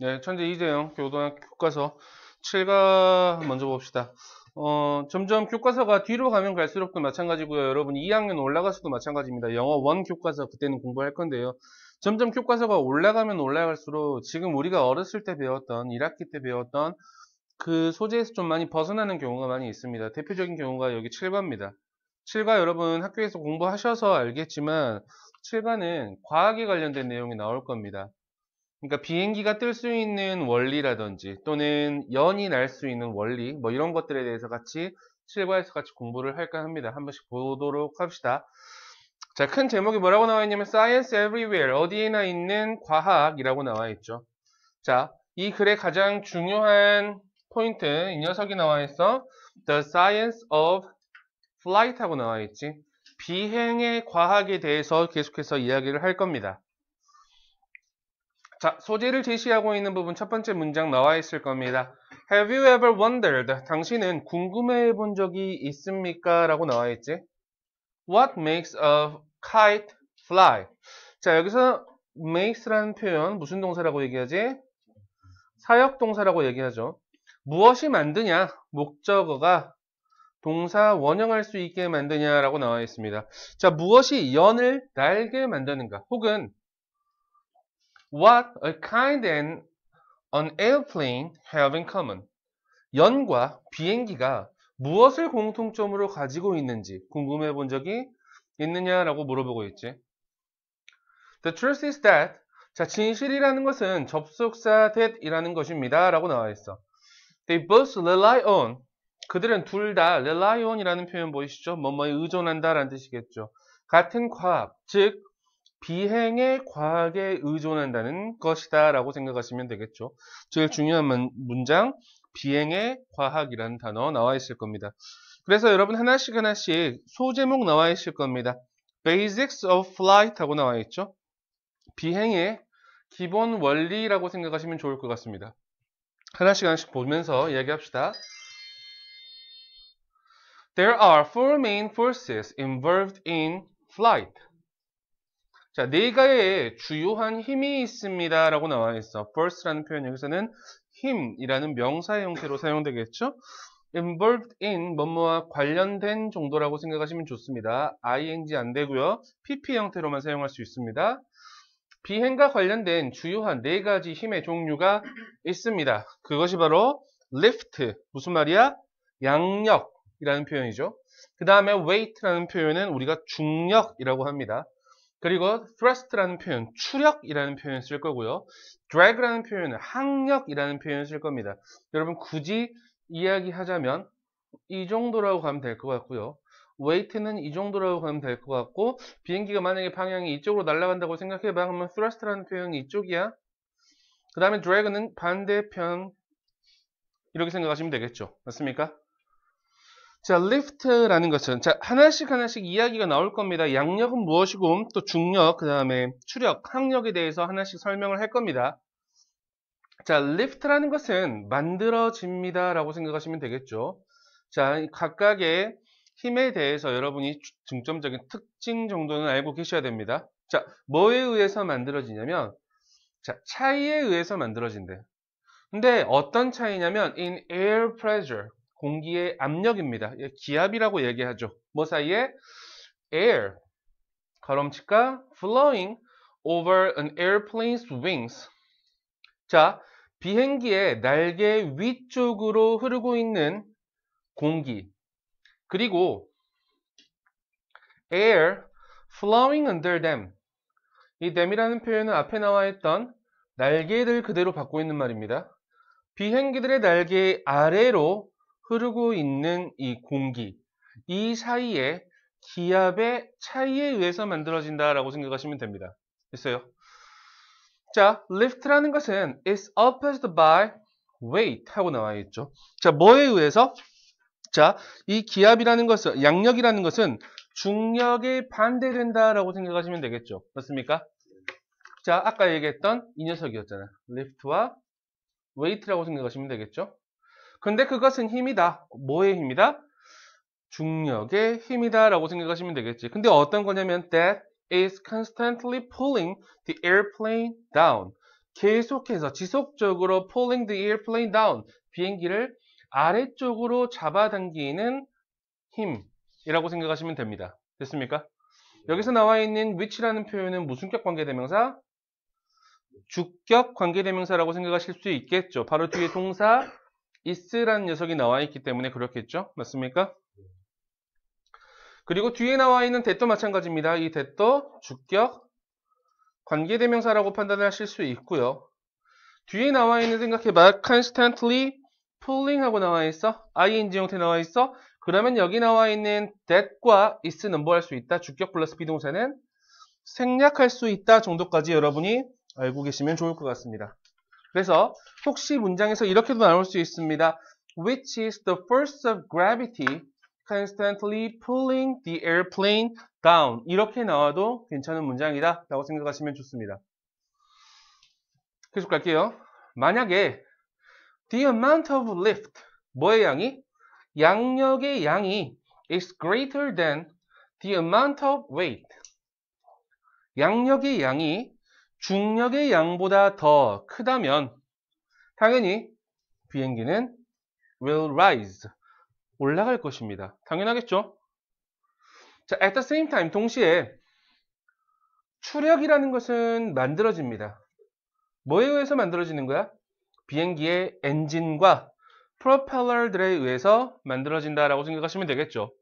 네, 천재 이재영 교도학 교과서 7가 먼저 봅시다. 어, 점점 교과서가 뒤로 가면 갈수록도 마찬가지고요. 여러분 2학년 올라가서도 마찬가지입니다. 영어 1 교과서 그때는 공부할 건데요. 점점 교과서가 올라가면 올라갈수록 지금 우리가 어렸을 때 배웠던 1학기 때 배웠던 그 소재에서 좀 많이 벗어나는 경우가 많이 있습니다. 대표적인 경우가 여기 7과입니다. 7과 여러분 학교에서 공부하셔서 알겠지만 7과는 과학에 관련된 내용이 나올 겁니다. 그러니까 비행기가 뜰 수 있는 원리라든지 또는 연이 날 수 있는 원리 뭐 이런 것들에 대해서 같이 실과에서 같이 공부를 할까 합니다. 한 번씩 보도록 합시다. 자, 큰 제목이 뭐라고 나와 있냐면 Science Everywhere 어디에나 있는 과학이라고 나와 있죠. 자, 이 글의 가장 중요한 포인트 이 녀석이 나와 있어. The Science of Flight하고 나와 있지. 비행의 과학에 대해서 계속해서 이야기를 할 겁니다. 자, 소재를 제시하고 있는 부분 첫 번째 문장 나와 있을 겁니다. Have you ever wondered? 당신은 궁금해 본 적이 있습니까? 라고 나와 있지. What makes a kite fly? 자, 여기서 makes라는 표현 무슨 동사라고 얘기하지? 사역 동사라고 얘기하죠. 무엇이 만드냐? 목적어가 동사 원형할 수 있게 만드냐라고 나와 있습니다. 자, 무엇이 연을 날게 만드는가? 혹은 What a kind and an airplane have in common? 연과 비행기가 무엇을 공통점으로 가지고 있는지 궁금해 본 적이 있느냐라고 물어보고 있지. The truth is that 자, 진실이라는 것은 접속사 that이라는 것입니다. 라고 나와 있어. They both rely on. 그들은 둘 다 rely on이라는 표현 보이시죠? 뭐뭐에 의존한다 라는 뜻이겠죠. 같은 과학, 즉 비행에 과학에 의존한다는 것이다 라고 생각하시면 되겠죠. 제일 중요한 문장 비행에 과학이라는 단어 나와 있을 겁니다. 그래서 여러분 하나씩 하나씩 소제목 나와 있을 겁니다. Basics of Flight 하고 나와 있죠. 비행의 기본 원리라고 생각하시면 좋을 것 같습니다. 하나씩 하나씩 보면서 이야기합시다. There are four main forces involved in flight. 자, 네 가의 주요한 힘이 있습니다. 라고 나와 있어. burst라는 표현 여기서는 힘이라는 명사의 형태로 사용되겠죠? involved in 뭐뭐와 관련된 정도라고 생각하시면 좋습니다. ing 안 되고요. pp 형태로만 사용할 수 있습니다. 비행과 관련된 주요한 네 가지 힘의 종류가 있습니다. 그것이 바로 lift 무슨 말이야? 양력이라는 표현이죠. 그 다음에 weight라는 표현은 우리가 중력이라고 합니다. 그리고 thrust라는 표현, 추력이라는 표현 쓸 거고요. drag라는 표현은 항력이라는 표현 쓸 겁니다. 여러분 굳이 이야기하자면 이 정도라고 가면 될 것 같고요. w 웨이 t 는이 정도라고 가면 될 것 같고 비행기가 만약에 방향이 이쪽으로 날아간다고 생각해봐 그러면 thrust라는 표현이 이쪽이야. 그 다음에 drag는 반대편 이렇게 생각하시면 되겠죠. 맞습니까? 자, lift라는 것은 자, 하나씩 하나씩 이야기가 나올 겁니다. 양력은 무엇이고 또 중력, 그다음에 추력, 항력에 대해서 하나씩 설명을 할 겁니다. 자, lift라는 것은 만들어집니다라고 생각하시면 되겠죠. 자, 각각의 힘에 대해서 여러분이 중점적인 특징 정도는 알고 계셔야 됩니다. 자, 뭐에 의해서 만들어지냐면 자, 차이에 의해서 만들어진대. 요 근데 어떤 차이냐면 in air pressure 공기의 압력입니다. 기압이라고 얘기하죠. 뭐 사이에? air, 걸음치가 flowing over an airplane's wings. 자, 비행기의 날개 위쪽으로 흐르고 있는 공기. 그리고 air flowing under them. 이 them이라는 표현은 앞에 나와 있던 날개들 그대로 받고 있는 말입니다. 비행기들의 날개 아래로 흐르고 있는 이 공기 이 사이에 기압의 차이에 의해서 만들어진다라고 생각하시면 됩니다. 됐어요? 자, lift라는 것은 is opposed by weight 하고 나와 있죠. 자, 뭐에 의해서? 자, 이 기압이라는 것은, 양력이라는 것은 중력에 반대된다라고 생각하시면 되겠죠. 맞습니까? 자, 아까 얘기했던 이 녀석이었잖아요. lift와 weight라고 생각하시면 되겠죠. 근데 그것은 힘이다. 뭐의 힘이다? 중력의 힘이다 라고 생각하시면 되겠지. 근데 어떤 거냐면 that is constantly pulling the airplane down. 계속해서 지속적으로 pulling the airplane down. 비행기를 아래쪽으로 잡아당기는 힘이라고 생각하시면 됩니다. 됐습니까? 여기서 나와 있는 which라는 표현은 무슨격 관계대명사? 주격 관계대명사라고 생각하실 수 있겠죠. 바로 뒤에 동사 is라는 녀석이 나와 있기 때문에 그렇겠죠? 맞습니까? 그리고 뒤에 나와 있는 대도 마찬가지입니다. 이 대도 주격 관계대명사라고 판단하실 을수 있고요. 뒤에 나와 있는 생각해봐. constantly pulling 하고 나와 있어. ing 형태 나와 있어. 그러면 여기 나와 있는 that과 is 넘버할 수 있다. 주격 플러스 비동사는 생략할 수 있다 정도까지 여러분이 알고 계시면 좋을 것 같습니다. 그래서 혹시 문장에서 이렇게도 나올 수 있습니다. Which is the force of gravity constantly pulling the airplane down. 이렇게 나와도 괜찮은 문장이다 라고 생각하시면 좋습니다. 계속 갈게요. 만약에 the amount of lift, 뭐의 양이? 양력의 양이 is greater than the amount of weight. 양력의 양이 중력의 양보다 더 크다면 당연히 비행기는 will rise 올라갈 것입니다. 당연하겠죠? 자, at the same time 동시에 추력이라는 것은 만들어집니다. 뭐에 의해서 만들어지는 거야? 비행기의 엔진과 프로펠러들에 의해서 만들어진다라고 생각하시면 되겠죠.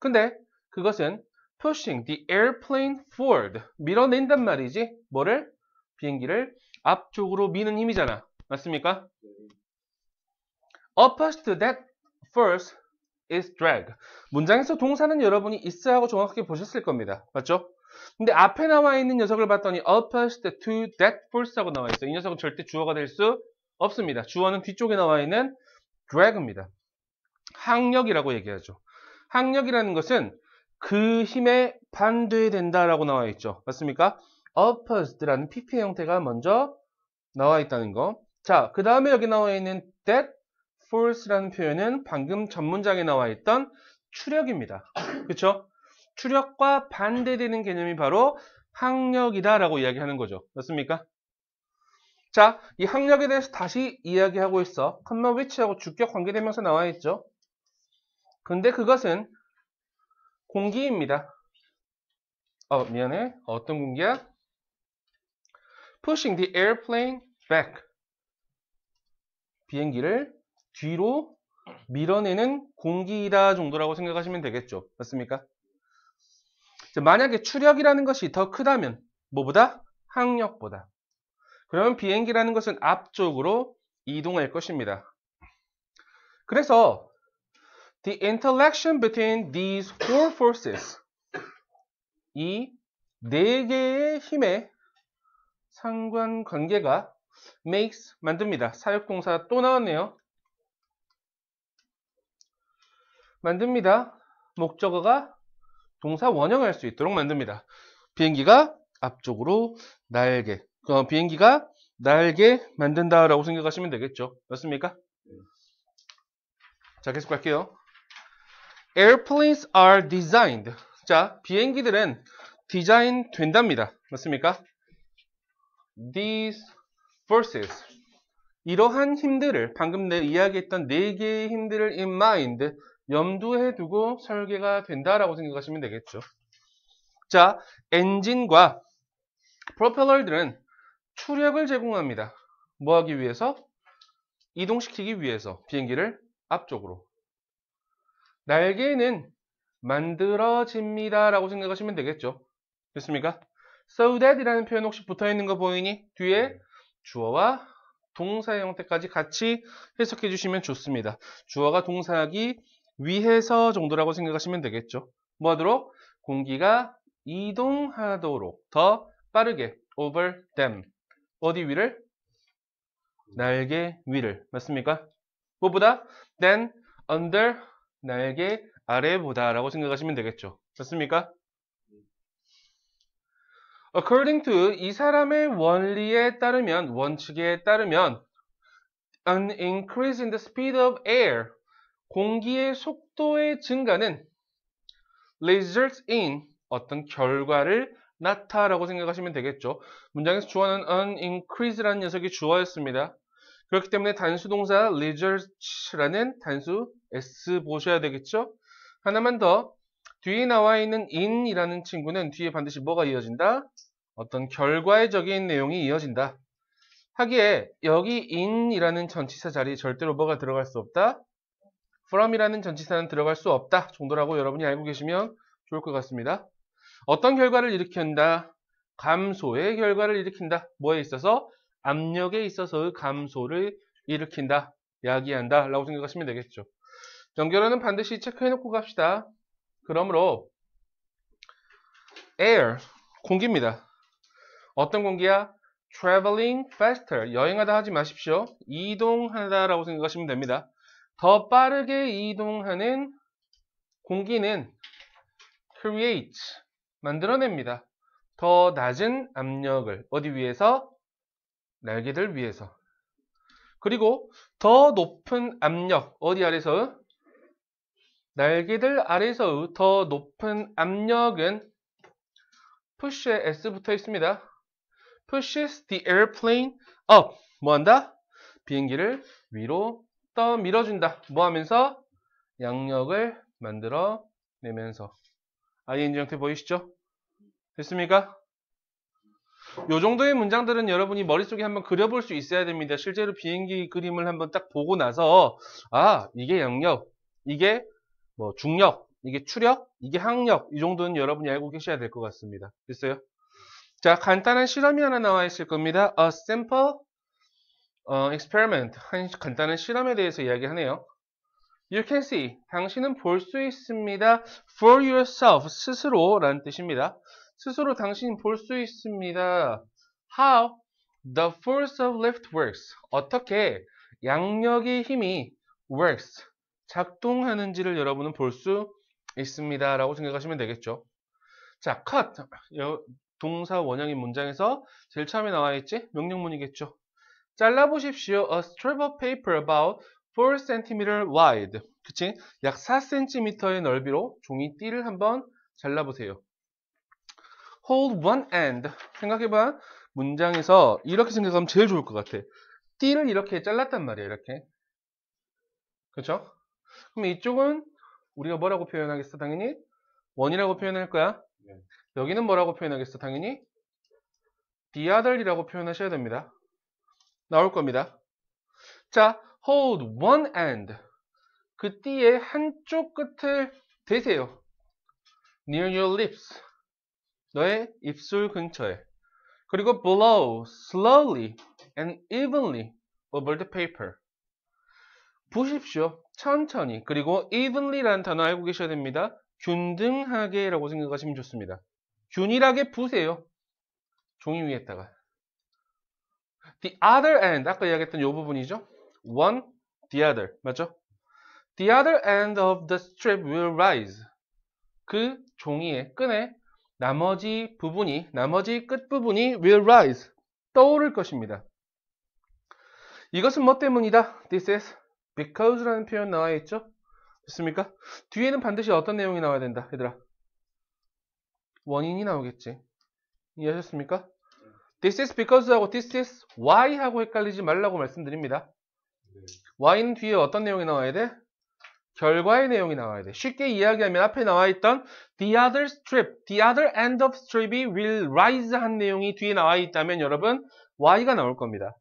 근데 그것은 pushing the airplane forward. 밀어낸단 말이지. 뭐를? 비행기를 앞쪽으로 미는 힘이잖아. 맞습니까? Opposed to that force is drag. 문장에서 동사는 여러분이 있어야 하고 정확하게 보셨을 겁니다. 맞죠? 근데 앞에 나와 있는 녀석을 봤더니 opposed to that force 하고 나와 있어. 요이 녀석은 절대 주어가 될 수 없습니다. 주어는 뒤쪽에 나와 있는 drag입니다. 항력이라고 얘기하죠. 항력이라는 것은 그 힘에 반대된다라고 나와 있죠. 맞습니까? opposed라는 PP 형태가 먼저 나와 있다는 거. 자, 그 다음에 여기 나와 있는 that force라는 표현은 방금 전문장에 나와 있던 추력입니다. 그렇죠? 추력과 반대되는 개념이 바로 항력이다라고 이야기하는 거죠. 맞습니까? 자, 이 항력에 대해서 다시 이야기하고 있어. 컴마 위치하고 주격 관계대명사 나와 있죠. 근데 그것은 공기입니다. 어, 미안해. 어떤 공기야? Pushing the airplane back. 비행기를 뒤로 밀어내는 공기이다 정도라고 생각하시면 되겠죠. 맞습니까? 만약에 추력이라는 것이 더 크다면 뭐보다? 항력보다. 그러면 비행기라는 것은 앞쪽으로 이동할 것입니다. 그래서 The interaction between these four forces 이 네 개의 힘의 상관관계가 makes 만듭니다. 사역동사 또 나왔네요. 만듭니다. 목적어가 동사 원형할 수 있도록 만듭니다. 비행기가 앞쪽으로 날개 어, 비행기가 날개 만든다라고 생각하시면 되겠죠. 맞습니까? 네. 자 계속 갈게요. Airplanes are designed. 자, 비행기들은 디자인 된답니다. 맞습니까? These forces. 이러한 힘들을 방금 내 이야기했던 네 개의 힘들을 in mind 염두에 두고 설계가 된다라고 생각하시면 되겠죠. 자, 엔진과 프로펠러들은 추력을 제공합니다. 뭐 하기 위해서? 이동시키기 위해서 비행기를 앞쪽으로 날개는 만들어집니다 라고 생각하시면 되겠죠. 됐습니까? So that 이라는 표현 혹시 붙어있는 거 보이니? 뒤에 네. 주어와 동사 형태까지 같이 해석해 주시면 좋습니다. 주어가 동사하기 위해서 정도라고 생각하시면 되겠죠. 뭐 하도록? 공기가 이동하도록 더 빠르게 over them 어디 위를? 날개 위를 맞습니까? 무엇보다 then under 날개 아래 보다라고 생각하시면 되겠죠. 됐습니까? According to 이 사람의 원리에 따르면 원칙에 따르면 an increase in the speed of air 공기의 속도의 증가는 results in 어떤 결과를 나타라고 생각하시면 되겠죠. 문장에서 주어는 an increase라는 녀석이 주어였습니다. 그렇기 때문에 단수 동사 r e s e a r c 라는 단수 s 보셔야 되겠죠? 하나만 더 뒤에 나와 있는 in이라는 친구는 뒤에 반드시 뭐가 이어진다? 어떤 결과적인 내용이 이어진다. 하기에 여기 in이라는 전치사 자리에 절대로 뭐가 들어갈 수 없다. from이라는 전치사는 들어갈 수 없다 정도라고 여러분이 알고 계시면 좋을 것 같습니다. 어떤 결과를 일으킨다? 감소의 결과를 일으킨다. 뭐에 있어서? 압력에 있어서의 감소를 일으킨다 야기한다 라고 생각하시면 되겠죠. 연결화는 반드시 체크해놓고 갑시다. 그러므로 air, 공기입니다. 어떤 공기야? traveling faster, 여행하다 하지 마십시오. 이동하다 라고 생각하시면 됩니다. 더 빠르게 이동하는 공기는 create, 만들어냅니다. 더 낮은 압력을 어디 위에서? 날개들위에서 그리고 더 높은 압력, 어디 아래서? 날개들 아래서 더 높은 압력은 push에 s 붙어 있습니다. pushes the airplane up. 뭐 한다? 비행기를 위로 떠밀어준다. 뭐 하면서? 양력을 만들어 내면서. 아이엔지 형태 보이시죠? 됐습니까? 요 정도의 문장들은 여러분이 머릿속에 한번 그려볼 수 있어야 됩니다. 실제로 비행기 그림을 한번 딱 보고 나서 아 이게 영역, 이게 뭐 중력, 이게 추력, 이게 항력 이 정도는 여러분이 알고 계셔야 될 것 같습니다. 됐어요? 자 간단한 실험이 하나 나와 있을 겁니다. A simple 어, experiment 한 간단한 실험에 대해서 이야기하네요. You can see 당신은 볼 수 있습니다. For yourself 스스로라는 뜻입니다. 스스로 당신볼 수 있습니다. How the force of lift works. 어떻게 양력의 힘이 works. 작동하는지를 여러분은 볼 수 있습니다. 라고 생각하시면 되겠죠. 자, cut. 동사 원형인 문장에서 제일 처음에 나와있지? 명령문이겠죠. 잘라보십시오. A strip of paper about 4cm wide. 그치? 약 4cm의 넓이로 종이띠를 한번 잘라보세요. hold one end 생각해봐 문장에서 이렇게 생각하면 제일 좋을 것 같아 띠를 이렇게 잘랐단 말이야 이렇게 그렇죠? 그럼 이쪽은 우리가 뭐라고 표현하겠어 당연히 원이라고 표현할 거야 네. 여기는 뭐라고 표현하겠어 당연히 the other이라고 표현하셔야 됩니다 나올 겁니다 자 hold one end 그 띠의 한쪽 끝을 대세요 near your lips 너의 입술 근처에. 그리고 blow slowly and evenly over the paper. 보십시오. 천천히. 그리고 evenly라는 단어 알고 계셔야 됩니다. 균등하게 라고 생각하시면 좋습니다. 균일하게 부세요. 종이 위에다가. The other end. 아까 이야기했던 이 부분이죠. One, the other. 맞죠? The other end of the strip will rise. 그 종이의 끈에 나머지 부분이, 나머지 끝부분이 will rise, 떠오를 것입니다. 이것은 뭐 때문이다? This is because라는 표현 나와 있죠? 됐습니까? 뒤에는 반드시 어떤 내용이 나와야 된다, 얘들아. 원인이 나오겠지. 이해하셨습니까? This is because하고 this is why하고 헷갈리지 말라고 말씀드립니다. 네. why는 뒤에 어떤 내용이 나와야 돼? 결과의 내용이 나와야 돼. 쉽게 이야기하면 앞에 나와있던 the other strip, the other end of s t r i p will rise 한 내용이 뒤에 나와 있다면 여러분 y가 나올 겁니다.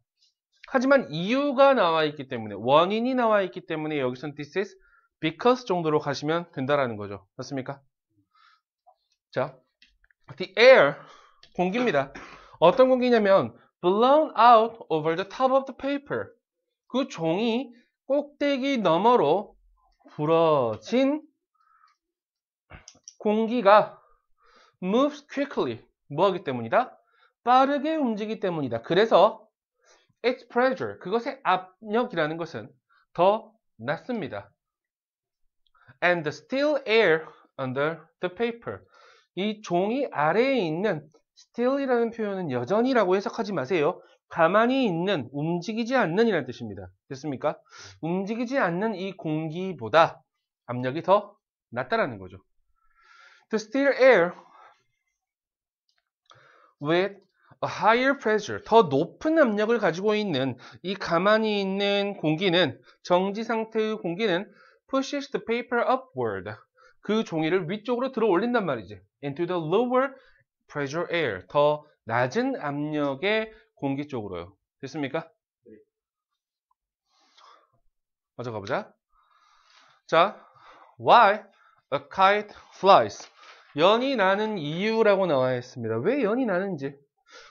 하지만 이유가 나와 있기 때문에 원인이 나와 있기 때문에 여기선 this is because 정도로 가시면 된다라는 거죠. 맞습니까? 자, the air 공기입니다. 어떤 공기냐면 blown out over the top of the paper. 그 종이 꼭대기 너머로 불어진 공기가 moves quickly 뭐하기 때문이다? 빠르게 움직이기 때문이다. 그래서 its pressure 그것의 압력이라는 것은 더 낮습니다. and the still air under the paper 이 종이 아래에 있는 still이라는 표현은 여전히라고 해석하지 마세요. 가만히 있는, 움직이지 않는 이란 뜻입니다. 됐습니까? 움직이지 않는 이 공기보다 압력이 더 낮다라는 거죠. t h e steer air with a higher pressure, 더 높은 압력을 가지고 있는 이 가만히 있는 공기는, 정지 상태의 공기는 pushes the paper upward. 그 종이를 위쪽으로 들어 올린단 말이지. into the lower pressure air. 더 낮은 압력의 공기 쪽으로요. 됐습니까? 네. 맞아 가보자. 자, why a kite flies. 연이 나는 이유라고 나와 있습니다. 왜 연이 나는지.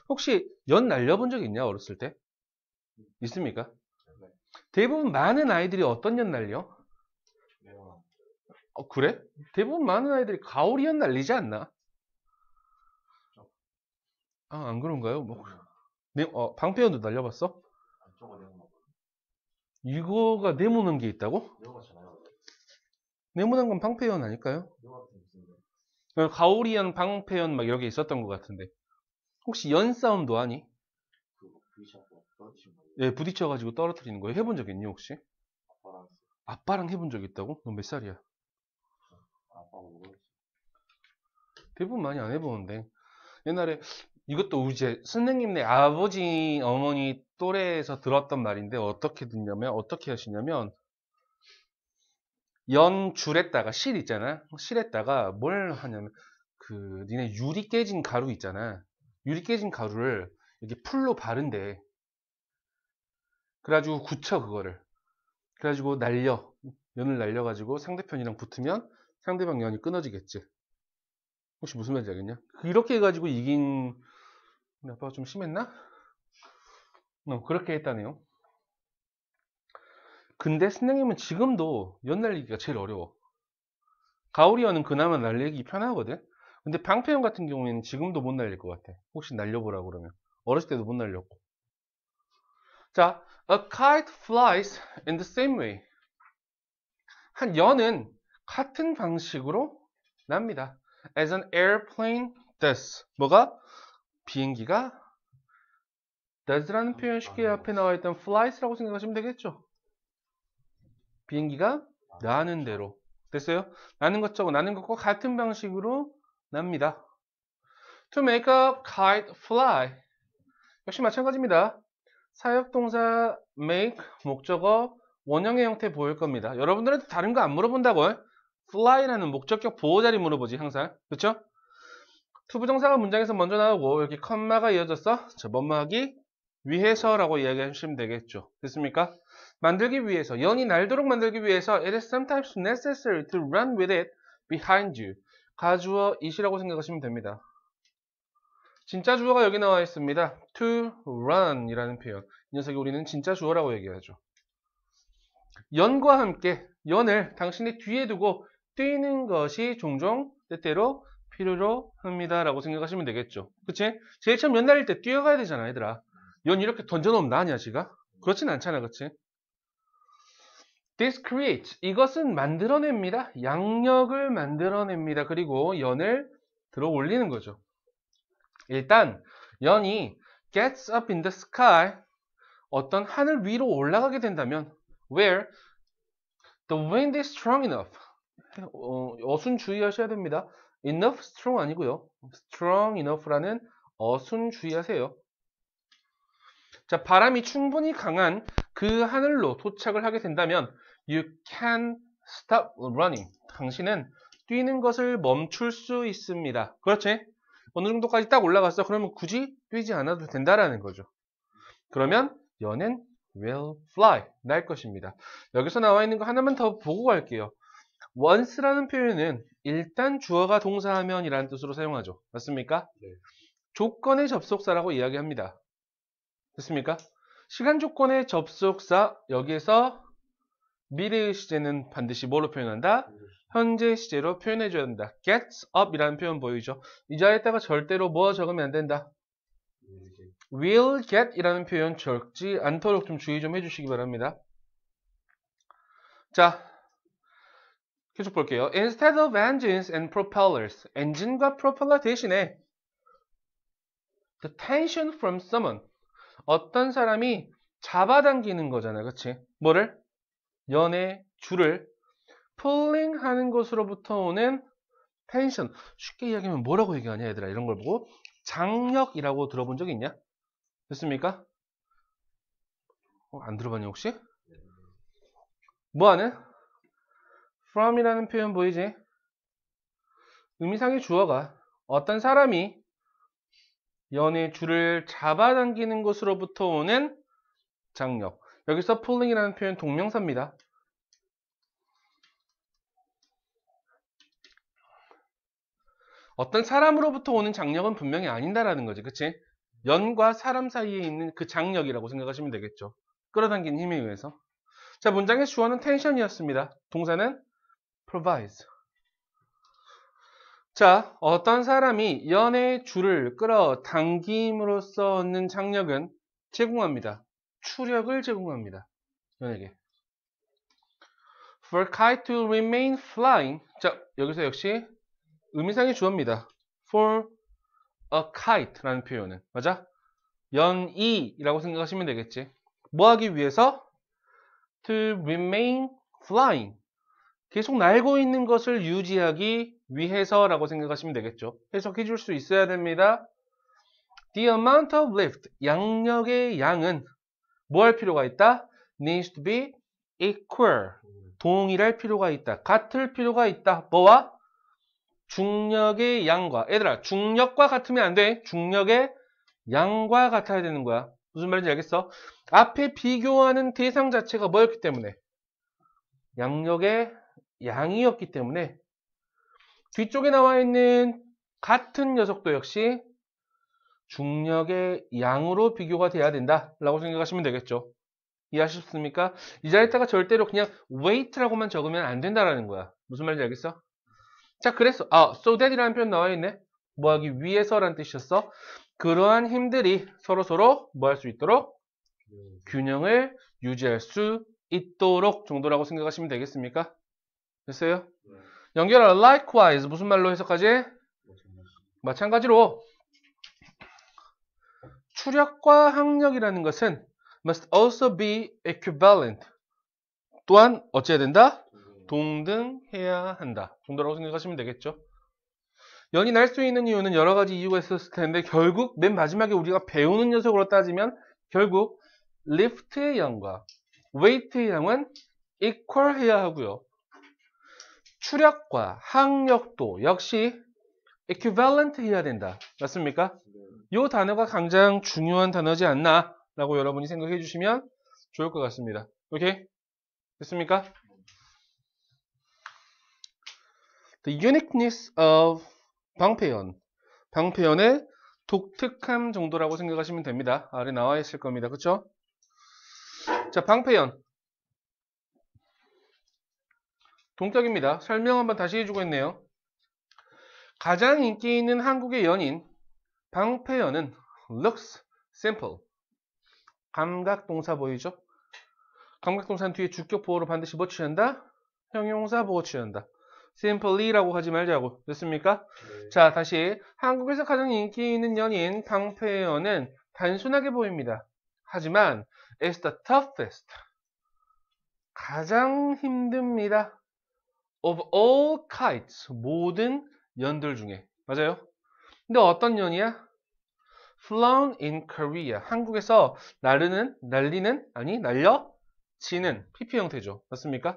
혹시 연 날려본 적 있냐, 어렸을 때? 있습니까? 네. 대부분 많은 아이들이 어떤 연 날려? 어, 그래? 대부분 많은 아이들이 가오리 연 날리지 않나? 어. 아, 안 그런가요? 뭐. 네, 어, 방패연도 날려봤어? 아, 이거가 네모난 게 있다고? 네모난 건 방패연 아닐까요? 어, 가오리연, 방패연 막 여기 있었던 것 같은데 혹시 연 싸움도 하니? 그, 예, 네, 부딪혀가지고 떨어뜨리는 거예요. 해본 적 있니 혹시? 아빠랑 해본 적 있다고? 너 몇 살이야? 대부분 많이 안 해보는데 옛날에 이것도 이제 선생님네 아버지 어머니 또래에서 들었던 말인데 어떻게 듣냐면 어떻게 하시냐면 연줄에다가 실 있잖아 실에다가 뭘 하냐면 그 니네 유리 깨진 가루 있잖아 유리 깨진 가루를 이렇게 풀로 바른대 그래가지고 굳혀 그거를 그래가지고 날려 연을 날려가지고 상대편이랑 붙으면 상대방 연이 끊어지겠지 혹시 무슨 말인지 알겠냐 이렇게 해가지고 이긴 우리 네, 아빠가 좀 심했나? 어, 그렇게 했다네요. 근데 선생님은 지금도 연날리기가 제일 어려워. 가오리어는 그나마 날리기 편하거든. 근데 방패형 같은 경우에는 지금도 못 날릴 것 같아. 혹시 날려보라 고 그러면. 어렸을 때도 못 날렸고. 자, a kite flies in the same way. 한 여는 같은 방식으로 납니다. As an airplane does. 뭐가? 비행기가 does라는 표현 아, 쉽게 아, 앞에 아. 나와 있던 flies라고 생각하시면 되겠죠. 비행기가 그렇죠. 나는 대로 됐어요? 나는 것저것 나는 것과 같은 방식으로 납니다. To make a kite fly 역시 마찬가지입니다. 사역동사 make 목적어 원형의 형태 보일 겁니다. 여러분들한테 다른 거 안 물어본다고요. fly라는 목적격 보호자리 물어보지 항상. 그렇죠? 투부정사가 문장에서 먼저 나오고 여기 컴마가 이어졌어저번막기 위해서라고 이야기하시면 되겠죠. 됐습니까? 만들기 위해서, 연이 날도록 만들기 위해서 It is sometimes necessary to run with it behind you. 가주어 이시라고 생각하시면 됩니다. 진짜 주어가 여기 나와 있습니다. to run 이라는 표현. 이 녀석이 우리는 진짜 주어라고 얘기하죠. 연과 함께 연을 당신의 뒤에 두고 뛰는 것이 종종 때때로 필요로 합니다. 라고 생각하시면 되겠죠. 그치? 제일 처음 연 날릴 때 뛰어가야 되잖아, 얘들아. 연 이렇게 던져놓으면 나냐, 지가? 그렇진 않잖아, 그치? This creates. 이것은 만들어냅니다. 양력을 만들어냅니다. 그리고 연을 들어 올리는 거죠. 일단, 연이 gets up in the sky. 어떤 하늘 위로 올라가게 된다면, where the wind is strong enough. 어, 어순 주의하셔야 됩니다. enough strong 아니고요. strong enough라는 어순 주의하세요. 자, 바람이 충분히 강한 그 하늘로 도착을 하게 된다면 you can stop running. 당신은 뛰는 것을 멈출 수 있습니다. 그렇지? 어느 정도까지 딱 올라갔어. 그러면 굳이 뛰지 않아도 된다라는 거죠. 그러면 연은 will fly 날 것입니다. 여기서 나와 있는 거 하나만 더 보고 갈게요. once라는 표현은 일단 주어가 동사하면이라는 뜻으로 사용하죠. 맞습니까? 네. 조건의 접속사라고 이야기합니다. 됐습니까? 시간 조건의 접속사 여기에서 미래의 시제는 반드시 뭐로 표현한다? 현재 시제로 표현해줘야 된다. gets up 이라는 표현 보이죠? 이 자리에다가 절대로 뭐 적으면 안 된다. will get 이라는 표현 적지 않도록 좀 주의 좀 해주시기 바랍니다. 자, 계속 볼게요. Instead of engines and propellers, 엔진과 프로펠러 대신에 the tension from someone, 어떤 사람이 잡아당기는 거잖아요. 그치? 뭐를? 연의 줄을 pulling 하는 것으로부터 오는 tension. 쉽게 이야기하면 뭐라고 얘기하냐 얘들아 이런 걸 보고 장력이라고 들어본 적 있냐? 됐습니까? 어, 안 들어봤냐 혹시? 뭐하는? from이라는 표현 보이지? 의미상의 주어가 어떤 사람이 연의 줄을 잡아당기는 것으로부터 오는 장력. 여기서 pulling이라는 표현 동명사입니다. 어떤 사람으로부터 오는 장력은 분명히 아닌다라는 거지, 그치? 연과 사람 사이에 있는 그 장력이라고 생각하시면 되겠죠. 끌어당긴 힘에 의해서. 자, 문장의 주어는 텐션이었습니다. 동사는 p r o v i d e 자, 어떤 사람이 연의 줄을 끌어당김으로써 얻는 장력은 제공합니다. 추력을 제공합니다. 연예계. For kite to remain flying. 자, 여기서 역시 의미상의 주어입니다. For a kite라는 표현은. 맞아? 연이라고 생각하시면 되겠지. 뭐 하기 위해서? To remain flying. 계속 날고 있는 것을 유지하기 위해서라고 생각하시면 되겠죠. 해석해 줄수 있어야 됩니다. The amount of lift, 양력의 양은 뭐 할 필요가 있다? needs to be equal, 동일할 필요가 있다. 같을 필요가 있다. 뭐와? 중력의 양과. 얘들아, 중력과 같으면 안 돼. 중력의 양과 같아야 되는 거야. 무슨 말인지 알겠어? 앞에 비교하는 대상 자체가 뭐였기 때문에? 양력의 양이었기 때문에 뒤쪽에 나와 있는 같은 녀석도 역시 중력의 양으로 비교가 돼야 된다 라고 생각하시면 되겠죠 이해하셨습니까? 이 자리에다가 절대로 그냥 weight라고만 적으면 안 된다라는 거야 무슨 말인지 알겠어? 자 그래서 아 so that 이라는 표현 나와 있네 뭐하기 위해서 라는 뜻이었어 그러한 힘들이 서로서로 뭐 할 수 있도록 균형을 유지할 수 있도록 정도라고 생각하시면 되겠습니까? 됐어요? 네. 연결할 likewise 무슨 말로 해석하지? 마찬가지로 출력과 학력이라는 것은 must also be equivalent 또한 어찌해야 된다? 네. 동등해야 한다 정도라고 생각하시면 되겠죠 연이 날 수 있는 이유는 여러 가지 이유가 있었을 텐데 결국 맨 마지막에 우리가 배우는 녀석으로 따지면 결국 리프트의 양과 w e 웨이트의 양은 equal해야 하고요 추력과 항력도 역시 equivalent 해야 된다. 맞습니까? 이 단어가 가장 중요한 단어지 않나 라고 여러분이 생각해 주시면 좋을 것 같습니다. 오케이? 됐습니까? The uniqueness of 방패연 방패연의 독특함 정도라고 생각하시면 됩니다. 아래 나와 있을 겁니다. 그쵸? 자, 방패연 동작입니다 설명 한번 다시 해주고 있네요. 가장 인기 있는 한국의 연인 방패연은 looks simple 감각 동사 보이죠? 감각 동사는 뒤에 주격 보호를 반드시 붙취한다 뭐 형용사 보호 취한다. simply라고 하지 말자고 됐습니까? 네. 자 다시 한국에서 가장 인기 있는 연인 방패연은 단순하게 보입니다. 하지만 it's the toughest 가장 힘듭니다. of all kites 모든 연들 중에 맞아요? 근데 어떤 연이야? flown in Korea 한국에서 나르는 날리는 아니 날려지는 PP 형태죠 맞습니까?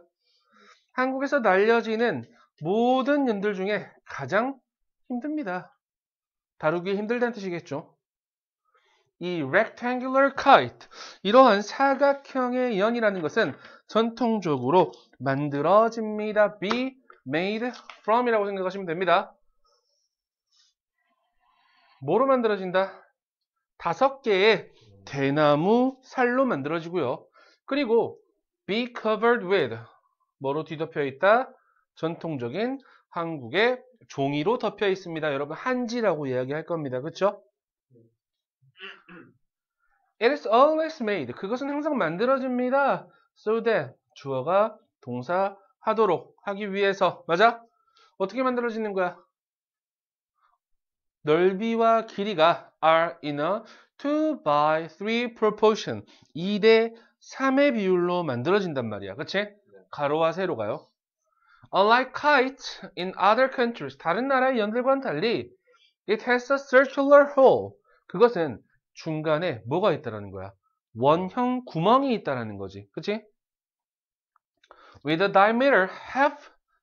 한국에서 날려지는 모든 연들 중에 가장 힘듭니다 다루기 힘들다는 뜻이겠죠 이 rectangular kite 이러한 사각형의 연이라는 것은 전통적으로 만들어집니다. be made from이라고 생각하시면 됩니다. 뭐로 만들어진다? 다섯 개의 대나무 살로 만들어지고요. 그리고 be covered with 뭐로 뒤덮여 있다? 전통적인 한국의 종이로 덮여 있습니다. 여러분 한지라고 이야기할 겁니다. 그렇죠? It is always made. 그것은 항상 만들어집니다. So that 주어가 동사하도록 하기 위해서 맞아? 어떻게 만들어지는 거야? 넓이와 길이가 are in a 2 by 3 proportion 2대 3의 비율로 만들어진단 말이야. 그치? 네. 가로와 세로가요. Unlike kites in other countries 다른 나라의 연들과는 달리 it has a circular hole 그것은 중간에 뭐가 있다라는 거야? 원형 구멍이 있다라는 거지. 그치? With a diameter half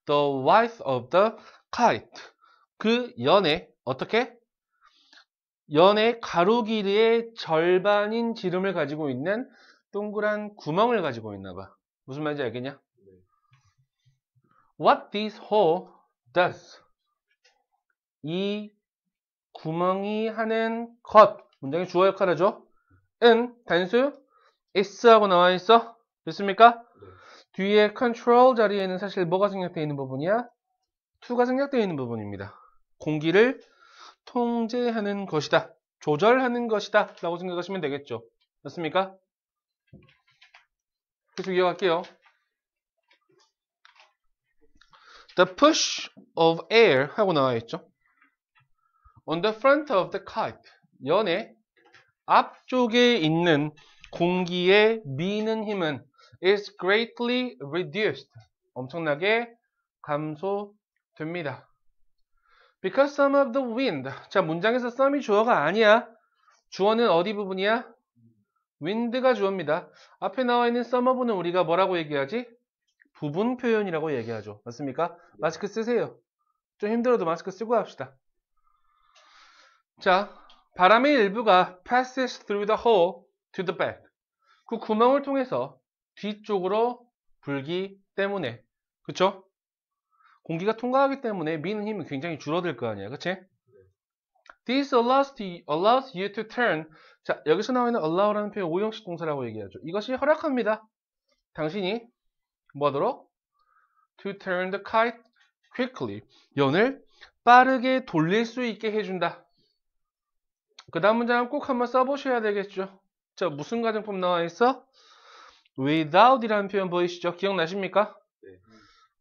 the width of the kite. 그 연의 어떻게? 연의 가로 길이의 절반인 지름을 가지고 있는 동그란 구멍을 가지고 있나 봐. 무슨 말인지 알겠냐? 네. What this hole does 이 구멍이 하는 것 문장의 주어 역할을 하죠. 은 단수 is하고 나와 있어. 됐습니까? 네. 뒤에 control 자리에는 사실 뭐가 생략되어 있는 부분이야? to가 생략되어 있는 부분입니다. 공기를 통제하는 것이다. 조절하는 것이다. 라고 생각하시면 되겠죠. 맞습니까? 계속 이어갈게요. The push of air 하고 나와 있죠. On the front of the kite. 연의 앞쪽에 있는 공기의 미는 힘은 is greatly reduced. 엄청나게 감소됩니다. Because some of the wind. 자, 문장에서 some이 주어가 아니야. 주어는 어디 부분이야? wind가 주어입니다. 앞에 나와 있는 some of는 우리가 뭐라고 얘기하지? 부분 표현이라고 얘기하죠. 맞습니까? 마스크 쓰세요. 좀 힘들어도 마스크 쓰고 합시다. 자, 바람의 일부가 passes through the hole to the back. 그 구멍을 통해서 뒤쪽으로 불기 때문에. 그쵸? 공기가 통과하기 때문에 미는 힘이 굉장히 줄어들 거 아니야. 그치? This allows, to, allows you to turn. 자, 여기서 나오는 allow라는 표현 오형식 동사라고 얘기하죠. 이것이 허락합니다. 당신이 뭐하도록? To turn the kite quickly. 연을 빠르게 돌릴 수 있게 해준다. 그 다음 문장은 꼭 한번 써보셔야 되겠죠. 자, 무슨 가정법 나와 있어? without 이라는 표현 보이시죠? 기억나십니까? 네.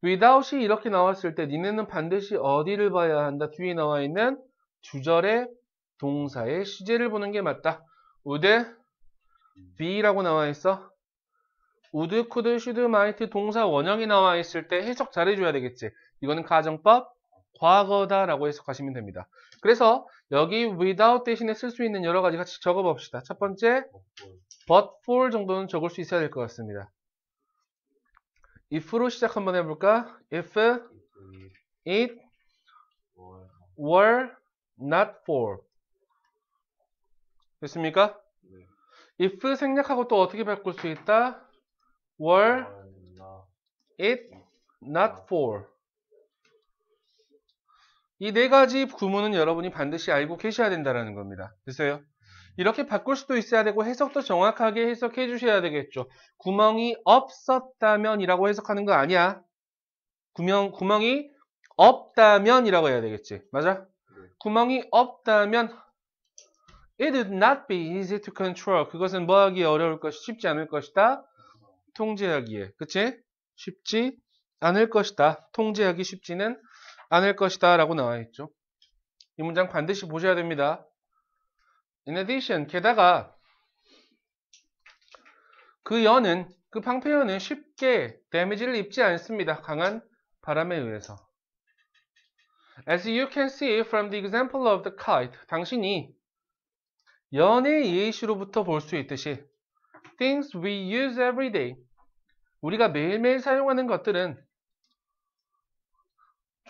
without이 이렇게 나왔을 때 니네는 반드시 어디를 봐야 한다? 뒤에 나와 있는 주절의 동사의 시제를 보는 게 맞다. would, 음. be라고 나와 있어. would, could, should, might 동사 원형이 나와 있을 때 해석 잘해줘야 되겠지. 이거는 가정법 과거다라고 해석하시면 됩니다. 그래서 여기 without 대신에 쓸 수 있는 여러 가지 같이 적어봅시다. 첫 번째, but for 정도는 적을 수 있어야 될 것 같습니다. if로 시작 한번 해볼까? if it were not for 됐습니까? if 생략하고 또 어떻게 바꿀 수 있다? were it not for 이네 가지 구문은 여러분이 반드시 알고 계셔야 된다는 겁니다. 됐어요? 이렇게 바꿀 수도 있어야 되고 해석도 정확하게 해석해 주셔야 되겠죠. 구멍이 없었다면 이라고 해석하는 거 아니야. 구멍, 구멍이 없다면 이라고 해야 되겠지. 맞아? 네. 구멍이 없다면 It would not be easy to control. 그것은 뭐 하기 어려울 것이 쉽지 않을 것이다. 통제하기에. 그치? 쉽지 않을 것이다. 통제하기 쉽지는 않을 것이다 라고 나와 있죠. 이 문장 반드시 보셔야 됩니다. In addition, 게다가 그 연은, 그 방패연은 쉽게 데미지를 입지 않습니다. 강한 바람에 의해서. As you can see from the example of the kite, 당신이 연의 예시로부터 볼 수 있듯이 things we use every day, 우리가 매일매일 사용하는 것들은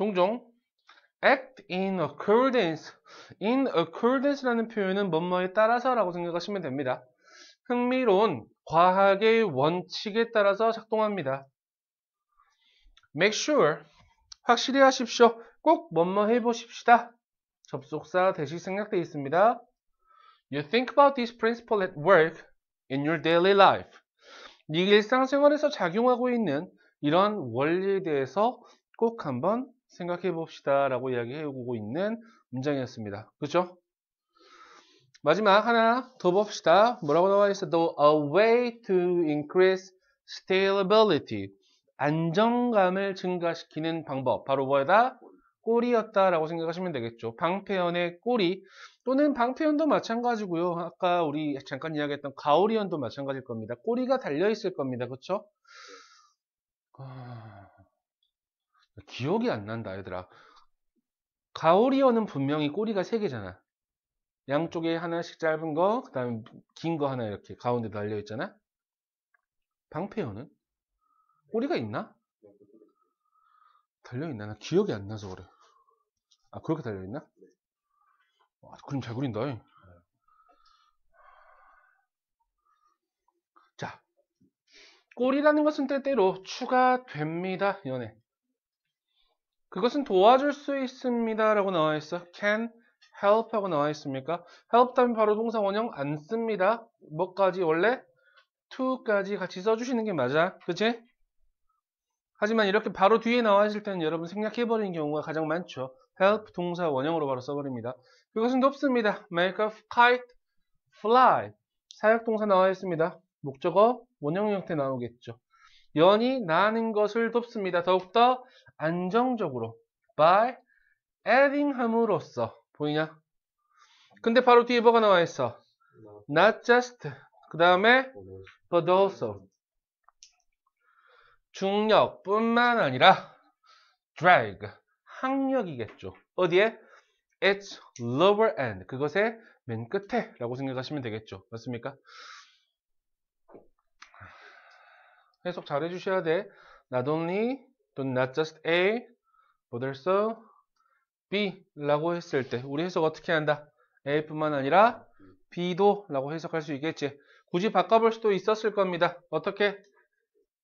종종 act in accordance in accordance라는 표현은 뭐뭐에 따라서라고 생각하시면 됩니다. 흥미로운 과학의 원칙에 따라서 작동합니다. make sure 확실히 하십시오. 꼭 뭐뭐 해보십시다. 접속사 대시 생략되어 있습니다. You think about this principle at work in your daily life. 네 일상생활에서 작용하고 있는 이런 원리에 대해서 꼭 한번 생각해 봅시다 라고 이야기해오고 있는 문장이었습니다. 그렇죠? 마지막 하나 더 봅시다. 뭐라고 나와 있어? 도 A way to increase scalability. 안정감을 증가시키는 방법. 바로 뭐다? 꼬리였다 라고 생각하시면 되겠죠. 방패연의 꼬리 또는 방패연도 마찬가지고요. 아까 우리 잠깐 이야기했던 가오리연도 마찬가지일 겁니다. 꼬리가 달려있을 겁니다. 그렇죠? 아, 기억이 안 난다 얘들아 가오리어는 분명히 꼬리가 3개잖아 양쪽에 하나씩 짧은 거, 그 다음에 긴 거 하나 이렇게 가운데 달려 있잖아? 방패어는? 꼬리가 있나? 달려있나? 나 기억이 안 나서 그래. 아, 그렇게 달려있나? 와, 그림 잘 그린다. 이. 자, 꼬리라는 것은 때때로 추가됩니다. 연애. 그것은 도와줄 수 있습니다 라고 나와 있어 can help 하고 나와 있습니까 help 다음에 바로 동사원형 안 씁니다 뭐까지 원래 to까지 같이 써주시는 게 맞아 그치? 하지만 이렇게 바로 뒤에 나와 있을 때는 여러분 생략해버리는 경우가 가장 많죠 help 동사 원형으로 바로 써버립니다 그것은 높습니다 make a kite fly 사역동사 나와 있습니다 목적어 원형 형태 나오겠죠 연이 나는 것을 돕습니다. 더욱더 안정적으로 by adding 함으로써 보이냐? 근데 바로 뒤에 뭐가 나와 있어? not just 그 다음에 but also 중력뿐만 아니라 drag 항력이겠죠 어디에? its lower end 그것의 맨 끝에 라고 생각하시면 되겠죠 맞습니까? 해석 잘 해주셔야 돼 not only 또 not just A, but also B라고 했을 때 우리 해석 어떻게 한다? A뿐만 아니라 B도 라고 해석할 수 있겠지. 굳이 바꿔볼 수도 있었을 겁니다. 어떻게?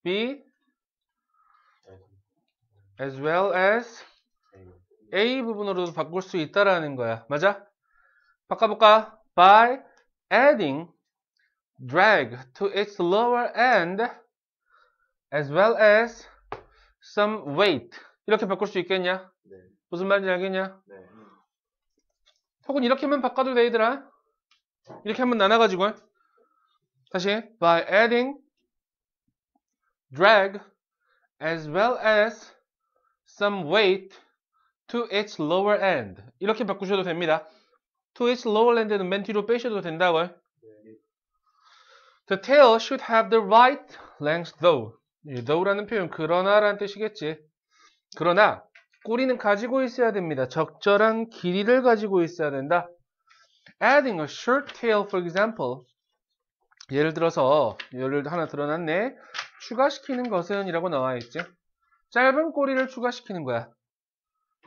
B as well as A 부분으로도 바꿀 수 있다라는 거야. 맞아? 바꿔볼까? By adding drag to its lower end as well as some weight 이렇게 바꿀 수 있겠냐? 네. 무슨 말인지 알겠냐? 네. 혹은 이렇게만 바꿔도 돼 얘들아 이렇게 한번 나눠가지고 다시 by adding drag as well as some weight to its lower end 이렇게 바꾸셔도 됩니다 to its lower end는 맨 뒤로 빼셔도 된다고요 The tail should have the right length though though라는 예, 표현 그러나라는 뜻이겠지. 그러나 꼬리는 가지고 있어야 됩니다. 적절한 길이를 가지고 있어야 된다. Adding a short tail, for example. 예를 들어서 예를 하나 드러났네. 추가시키는 것은 이라고 나와 있죠 짧은 꼬리를 추가시키는 거야.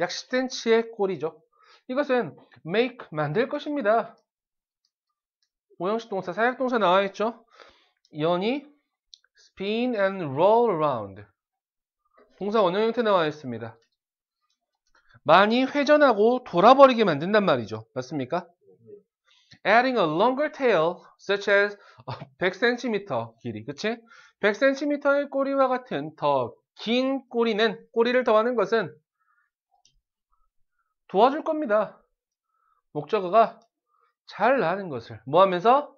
약 10cm의 꼬리죠. 이것은 make 만들 것입니다. 오형식 동사, 사역 동사 나와 있죠. 연이 spin and roll around. 동사 원형 형태 나와 있습니다. 많이 회전하고 돌아버리게 만든단 말이죠. 맞습니까? adding a longer tail such as 100cm 어, 길이, 그치? 100cm의 꼬리와 같은 더 긴 꼬리는, 꼬리를 더하는 것은 도와줄 겁니다. 목적어가 잘 나는 것을 뭐 하면서?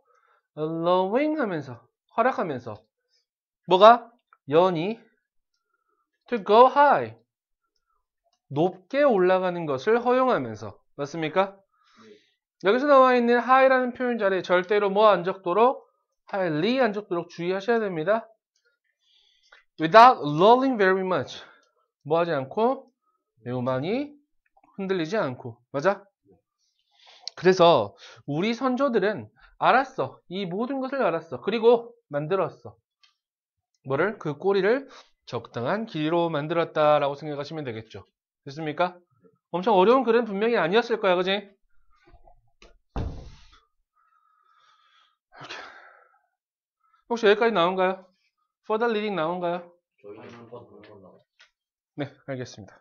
allowing 하면서, 허락하면서 뭐가? 연이 to go high 높게 올라가는 것을 허용하면서 맞습니까? 네. 여기서 나와 있는 high라는 표현 자리에 절대로 뭐 안 적도록 highly 안 적도록 주의하셔야 됩니다. without lolling very much 뭐 하지 않고 매우 많이 흔들리지 않고 맞아? 그래서 우리 선조들은 알았어 이 모든 것을 알았어 그리고 만들었어 뭐를 그 꼬리를 적당한 길이로 만들었다라고 생각하시면 되겠죠. 됐습니까? 엄청 어려운 글은 분명히 아니었을 거야, 그지? 혹시 여기까지 나온가요? f u r t h e reading 나온가요? 네, 알겠습니다.